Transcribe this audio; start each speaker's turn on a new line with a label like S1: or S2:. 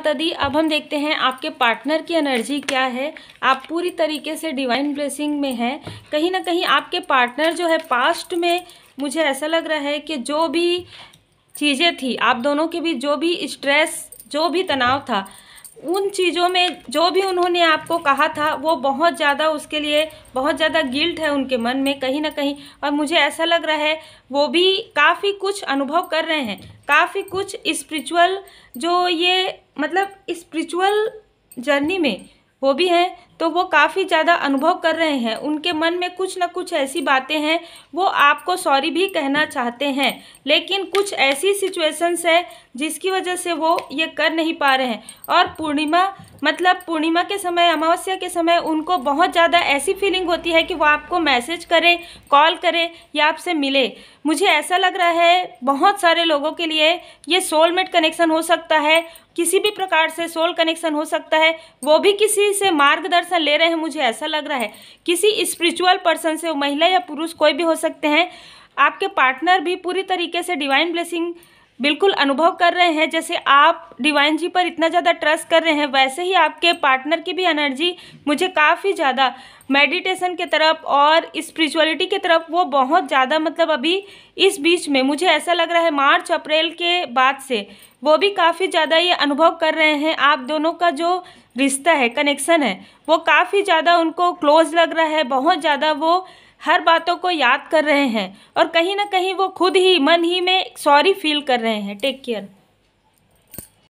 S1: माता दी अब हम देखते हैं आपके पार्टनर की एनर्जी क्या है आप पूरी तरीके से डिवाइन ब्लेसिंग में हैं कहीं ना कहीं आपके पार्टनर जो है पास्ट में मुझे ऐसा लग रहा है कि जो भी चीज़ें थी आप दोनों के बीच जो भी स्ट्रेस जो भी तनाव था उन चीज़ों में जो भी उन्होंने आपको कहा था वो बहुत ज़्यादा उसके लिए बहुत ज़्यादा गिल्ट है उनके मन में कहीं ना कहीं और मुझे ऐसा लग रहा है वो भी काफ़ी कुछ अनुभव कर रहे हैं काफ़ी कुछ स्पिरिचुअल जो ये मतलब स्पिरिचुअल जर्नी में वो भी हैं तो वो काफ़ी ज़्यादा अनुभव कर रहे हैं उनके मन में कुछ ना कुछ ऐसी बातें हैं वो आपको सॉरी भी कहना चाहते हैं लेकिन कुछ ऐसी सिचुएशंस है जिसकी वजह से वो ये कर नहीं पा रहे हैं और पूर्णिमा मतलब पूर्णिमा के समय अमावस्या के समय उनको बहुत ज़्यादा ऐसी फीलिंग होती है कि वो आपको मैसेज करें कॉल करें या आपसे मिले मुझे ऐसा लग रहा है बहुत सारे लोगों के लिए ये सोलमेट कनेक्शन हो सकता है किसी भी प्रकार से सोल कनेक्शन हो सकता है वो भी किसी से मार्गदर्शन ऐसा ले रहे हैं मुझे ऐसा लग रहा है किसी स्पिरिचुअल पर्सन से महिला या पुरुष कोई भी हो सकते हैं आपके पार्टनर भी पूरी तरीके से डिवाइन ब्लेसिंग बिल्कुल अनुभव कर रहे हैं जैसे आप डिवाइन जी पर इतना ज़्यादा ट्रस्ट कर रहे हैं वैसे ही आपके पार्टनर की भी एनर्जी मुझे काफ़ी ज़्यादा मेडिटेशन के तरफ और स्पिरिचुअलिटी के तरफ वो बहुत ज़्यादा मतलब अभी इस बीच में मुझे ऐसा लग रहा है मार्च अप्रैल के बाद से वो भी काफ़ी ज़्यादा ये अनुभव कर रहे हैं आप दोनों का जो रिश्ता है कनेक्शन है वो काफ़ी ज़्यादा उनको क्लोज लग रहा है बहुत ज़्यादा वो हर बातों को याद कर रहे हैं और कहीं ना कहीं वो खुद ही मन ही में सॉरी फील कर रहे हैं टेक केयर